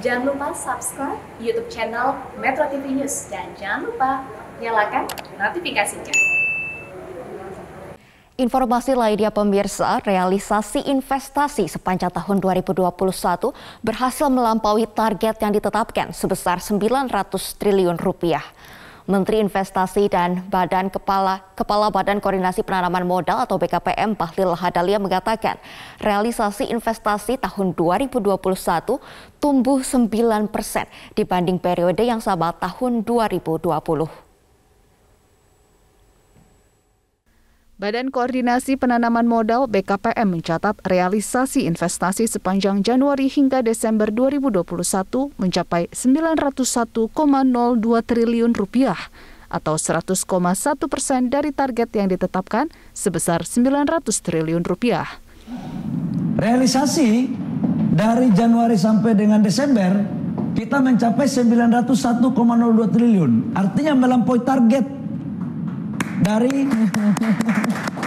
Jangan lupa subscribe YouTube channel Metro TV News dan jangan lupa nyalakan notifikasinya. Informasi lainnya pemirsa, realisasi investasi sepanjang tahun 2021 berhasil melampaui target yang ditetapkan sebesar 900 triliun rupiah. Menteri Investasi dan Badan Kepala Kepala Badan Koordinasi Penanaman Modal atau BKPM Bahlil Hadalia mengatakan realisasi investasi tahun 2021 tumbuh 9 persen dibanding periode yang sama tahun 2020. Badan Koordinasi Penanaman Modal BKPM mencatat realisasi investasi sepanjang Januari hingga Desember 2021 mencapai 901,02 triliun rupiah atau 100,1 persen dari target yang ditetapkan sebesar 900 triliun rupiah. Realisasi dari Januari sampai dengan Desember kita mencapai 901,02 triliun, artinya melampaui target dari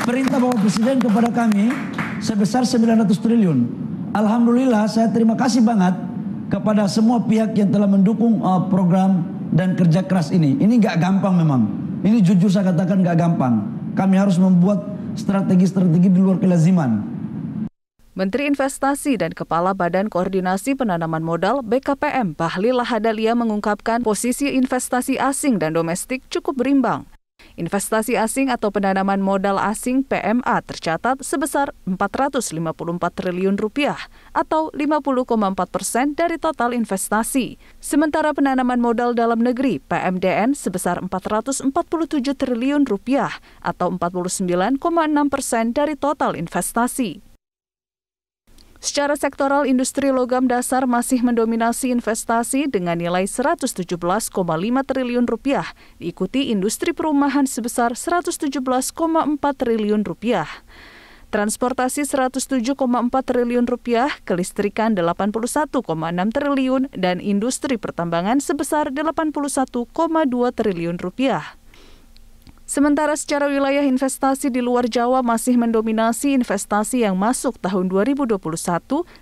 perintah Bapak Presiden kepada kami sebesar 900 triliun. Alhamdulillah saya terima kasih banget kepada semua pihak yang telah mendukung uh, program dan kerja keras ini. Ini gak gampang memang. Ini jujur saya katakan gak gampang. Kami harus membuat strategi-strategi di luar kelaziman. Menteri Investasi dan Kepala Badan Koordinasi Penanaman Modal BKPM Bahlil Lahadalia mengungkapkan posisi investasi asing dan domestik cukup berimbang. Investasi asing atau penanaman modal asing PMA tercatat sebesar 454 triliun rupiah atau 50,4 persen dari total investasi. Sementara penanaman modal dalam negeri PMDN sebesar 447 triliun rupiah atau 49,6 persen dari total investasi. Secara sektoral, industri logam dasar masih mendominasi investasi dengan nilai 117,5 triliun rupiah, diikuti industri perumahan sebesar 117,4 triliun rupiah. Transportasi 107,4 triliun rupiah, kelistrikan 81,6 triliun, dan industri pertambangan sebesar 81,2 triliun rupiah. Sementara secara wilayah investasi di luar Jawa masih mendominasi investasi yang masuk tahun 2021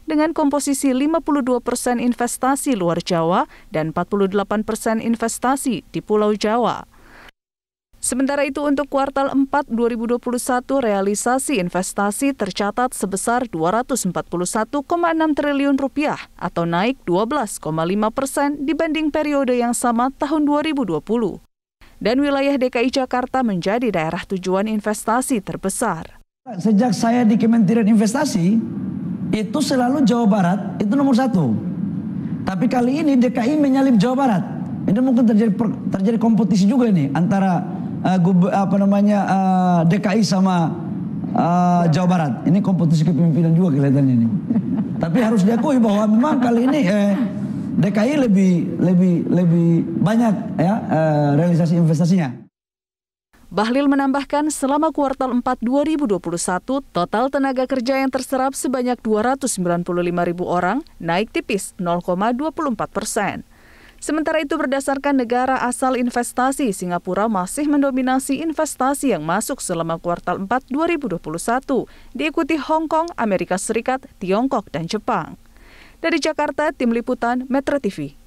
dengan komposisi 52 persen investasi luar Jawa dan 48 persen investasi di Pulau Jawa. Sementara itu untuk kuartal 4 2021 realisasi investasi tercatat sebesar 241,6 triliun rupiah atau naik 12,5 persen dibanding periode yang sama tahun 2020 dan wilayah DKI Jakarta menjadi daerah tujuan investasi terbesar. Sejak saya di Kementerian Investasi, itu selalu Jawa Barat itu nomor satu. Tapi kali ini DKI menyalip Jawa Barat. Ini mungkin terjadi terjadi kompetisi juga ini antara uh, apa namanya uh, eh, DKI sama uh, Jawa Barat. Ini kompetisi kepemimpinan juga kelihatannya ini. Tapi harus diakui bahwa memang kali ini eh, DKI lebih lebih lebih banyak ya eh, realisasi investasinya. Bahlil menambahkan selama kuartal 4 2021, total tenaga kerja yang terserap sebanyak 295 ribu orang, naik tipis 0,24 persen. Sementara itu berdasarkan negara asal investasi, Singapura masih mendominasi investasi yang masuk selama kuartal 4 2021, diikuti Hong Kong, Amerika Serikat, Tiongkok, dan Jepang. Dari Jakarta, Tim Liputan Metro TV.